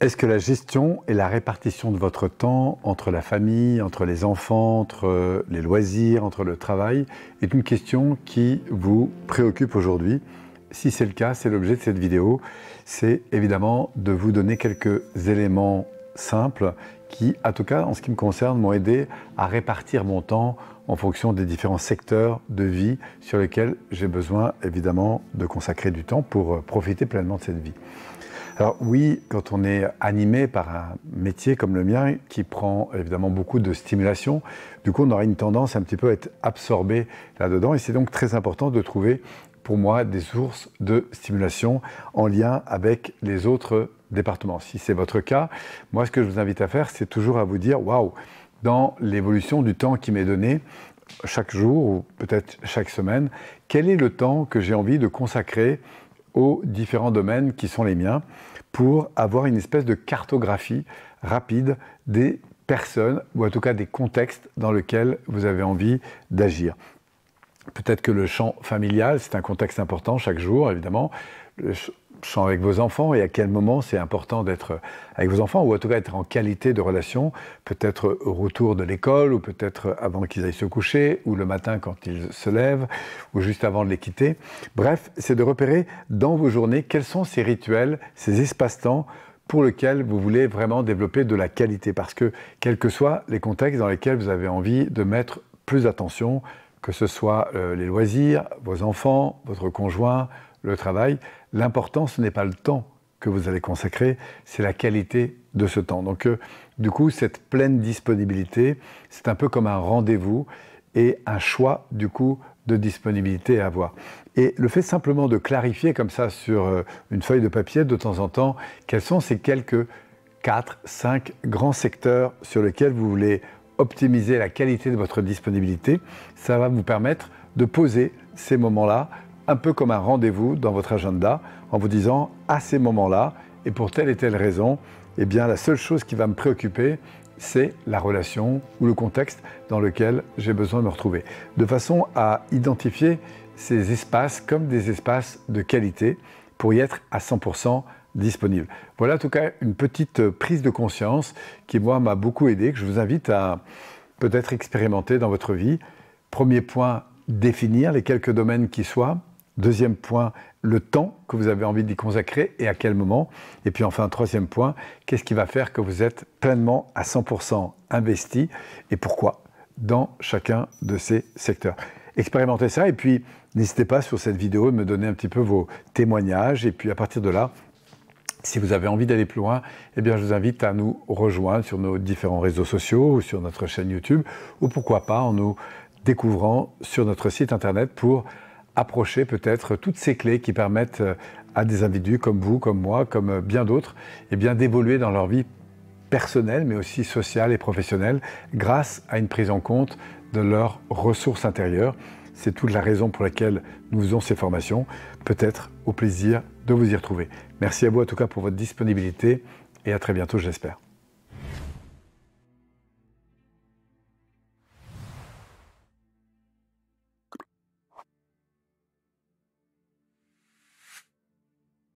Est-ce que la gestion et la répartition de votre temps entre la famille, entre les enfants, entre euh, les loisirs, entre le travail, est une question qui vous préoccupe aujourd'hui Si c'est le cas, c'est l'objet de cette vidéo. C'est évidemment de vous donner quelques éléments simples qui, en tout cas en ce qui me concerne, m'ont aidé à répartir mon temps en fonction des différents secteurs de vie sur lesquels j'ai besoin évidemment de consacrer du temps pour euh, profiter pleinement de cette vie. Alors oui, quand on est animé par un métier comme le mien, qui prend évidemment beaucoup de stimulation, du coup on aura une tendance un petit peu à être absorbé là-dedans. Et c'est donc très important de trouver pour moi des sources de stimulation en lien avec les autres départements. Si c'est votre cas, moi ce que je vous invite à faire, c'est toujours à vous dire, waouh, dans l'évolution du temps qui m'est donné, chaque jour ou peut-être chaque semaine, quel est le temps que j'ai envie de consacrer aux différents domaines qui sont les miens pour avoir une espèce de cartographie rapide des personnes ou en tout cas des contextes dans lesquels vous avez envie d'agir. Peut-être que le champ familial, c'est un contexte important chaque jour, évidemment avec vos enfants et à quel moment c'est important d'être avec vos enfants ou en tout cas être en qualité de relation, peut-être au retour de l'école ou peut-être avant qu'ils aillent se coucher ou le matin quand ils se lèvent ou juste avant de les quitter. Bref, c'est de repérer dans vos journées quels sont ces rituels, ces espaces-temps pour lesquels vous voulez vraiment développer de la qualité parce que quels que soient les contextes dans lesquels vous avez envie de mettre plus d'attention, que ce soit euh, les loisirs, vos enfants, votre conjoint, le travail, l'important, ce n'est pas le temps que vous allez consacrer, c'est la qualité de ce temps. Donc, euh, du coup, cette pleine disponibilité, c'est un peu comme un rendez-vous et un choix, du coup, de disponibilité à avoir. Et le fait simplement de clarifier comme ça sur euh, une feuille de papier de temps en temps, quels sont ces quelques 4, 5 grands secteurs sur lesquels vous voulez optimiser la qualité de votre disponibilité, ça va vous permettre de poser ces moments-là un peu comme un rendez-vous dans votre agenda en vous disant à ces moments-là et pour telle et telle raison, eh bien la seule chose qui va me préoccuper, c'est la relation ou le contexte dans lequel j'ai besoin de me retrouver. De façon à identifier ces espaces comme des espaces de qualité pour y être à 100% disponible. Voilà en tout cas une petite prise de conscience qui moi m'a beaucoup aidé, que je vous invite à peut-être expérimenter dans votre vie. Premier point, définir les quelques domaines qui soient. Deuxième point, le temps que vous avez envie d'y consacrer et à quel moment. Et puis enfin, troisième point, qu'est-ce qui va faire que vous êtes pleinement à 100% investi et pourquoi dans chacun de ces secteurs. Expérimentez ça et puis n'hésitez pas sur cette vidéo de me donner un petit peu vos témoignages et puis à partir de là, si vous avez envie d'aller plus loin, eh bien, je vous invite à nous rejoindre sur nos différents réseaux sociaux ou sur notre chaîne YouTube ou pourquoi pas en nous découvrant sur notre site internet pour approcher peut-être toutes ces clés qui permettent euh, à des individus comme vous, comme moi, comme euh, bien d'autres, et eh bien d'évoluer dans leur vie personnelle, mais aussi sociale et professionnelle, grâce à une prise en compte de leurs ressources intérieures. C'est toute la raison pour laquelle nous faisons ces formations. Peut-être au plaisir de vous y retrouver. Merci à vous en tout cas pour votre disponibilité et à très bientôt, j'espère.